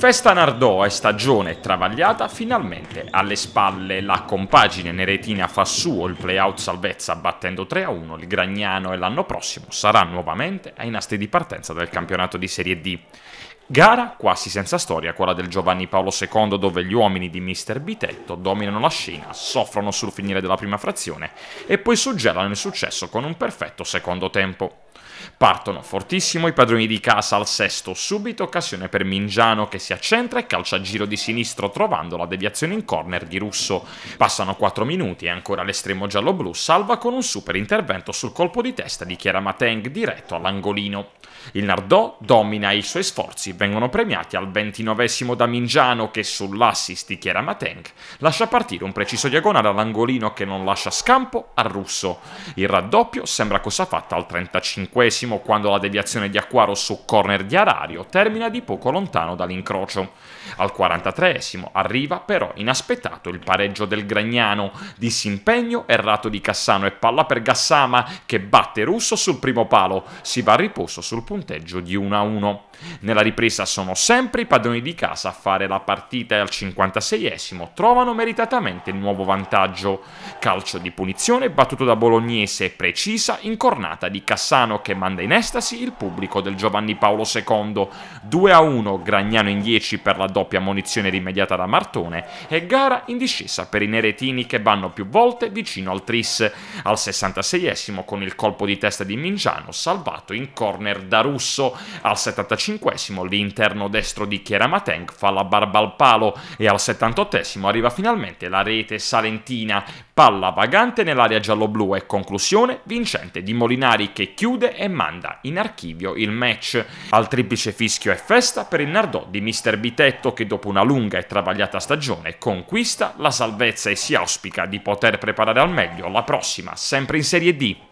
Festa Nardò è stagione travagliata finalmente alle spalle, la compagine neretina fa suo il playout salvezza battendo 3-1 il Gragnano e l'anno prossimo sarà nuovamente ai nastri di partenza del campionato di Serie D. Gara quasi senza storia, quella del Giovanni Paolo II, dove gli uomini di Mister Bitetto dominano la scena, soffrono sul finire della prima frazione e poi suggellano il successo con un perfetto secondo tempo. Partono fortissimo i padroni di casa al sesto, subito occasione per Mingiano che si accentra e calcia a giro di sinistro trovando la deviazione in corner di Russo. Passano 4 minuti e ancora l'estremo giallo-blu salva con un super intervento sul colpo di testa di Chiara Mateng diretto all'angolino. Il Nardò domina i suoi sforzi vengono premiati al ventinovesimo da Mingiano che sull'assist di Chiara Mateng lascia partire un preciso diagonale all'angolino che non lascia scampo a Russo. Il raddoppio sembra cosa fatta al 35 25 quando la deviazione di Acquaro su corner di Arario termina di poco lontano dall'incrocio. Al 43 arriva però inaspettato il pareggio del Gragnano, disimpegno errato di Cassano e palla per Gassama che batte Russo sul primo palo, si va a riposo sul punteggio di 1-1. Nella ripresa sono sempre i padroni di casa a fare la partita e al 56esimo trovano meritatamente il nuovo vantaggio. Calcio di punizione battuto da Bolognese, precisa incornata di Cassano che manda in estasi il pubblico del Giovanni Paolo II. 2 a 1, Gragnano in 10 per la doppia munizione rimediata da Martone e gara in discesa per i neretini che vanno più volte vicino al tris. Al 66esimo con il colpo di testa di Mingiano salvato in corner da Russo. Al 75esimo l'interno destro di Chieramateng fa la barba al palo e al 78esimo arriva finalmente la rete salentina palla vagante nell'area gialloblu e conclusione vincente di Molinari che chiude e manda in archivio il match. Al triplice fischio e festa per il Nardò di Mister Bitetto che dopo una lunga e travagliata stagione conquista la salvezza e si auspica di poter preparare al meglio la prossima, sempre in Serie D.